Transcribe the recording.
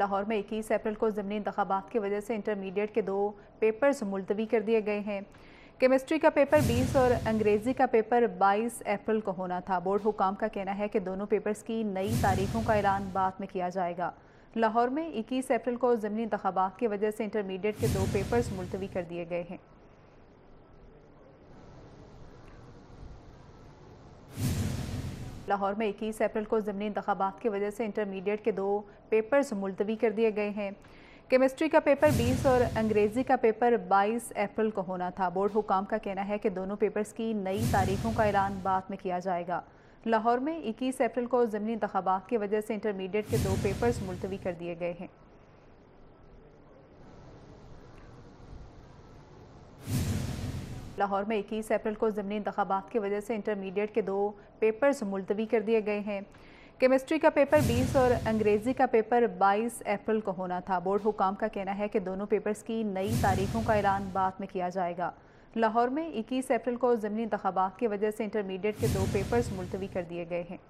लाहौर में इक्कीस अप्रैल को ज़मनी इंतबात की वजह से इंटरमीडिएट के दो पेपर्स मुलतवी कर दिए गए हैं केमिस्ट्री का पेपर 20 और अंग्रेज़ी का पेपर 22 अप्रैल को होना था बोर्ड हुकाम का कहना है कि दोनों पेपर्स की नई तारीखों का ऐलान बाद में किया जाएगा लाहौर में 21 अप्रैल को ज़मनी इंतबात की वजह से इंटरमीडिएट के दो पेपर्स मुलतवी कर दिए गए हैं लाहौर में इक्कीस अप्रैल को ज़मनी इंतबात की वजह से इंटरमीडिएट के दो पेपर्स मुलतवी कर दिए गए हैं केमिस्ट्री का पेपर 20 और अंग्रेज़ी का पेपर 22 अप्रैल को होना था बोर्ड हुकाम का कहना है कि दोनों पेपर्स की नई तारीखों का ऐलान बाद में किया जाएगा लाहौर में 21 अप्रैल को ज़मनी इंतबात की वजह से इंटरमीडिएट के दो पेपर्स मुलतवी कर दिए गए हैं लाहौर में इक्कीस अप्रैल को ज़मनी इंतबात की वजह से इंटरमीडिएट के दो पेपर्स मुलतवी कर दिए गए हैं केमिस्ट्री का पेपर 20 और अंग्रेज़ी का पेपर 22 अप्रैल को होना था बोर्ड हुकाम का कहना है कि दोनों पेपर्स की नई तारीखों का ऐलान बाद में किया जाएगा लाहौर में इक्कीस अप्रैल को ज़मनी इंतबात की वजह से इंटरमीडिएट के दो पेपर्स मुलतवी कर दिए गए हैं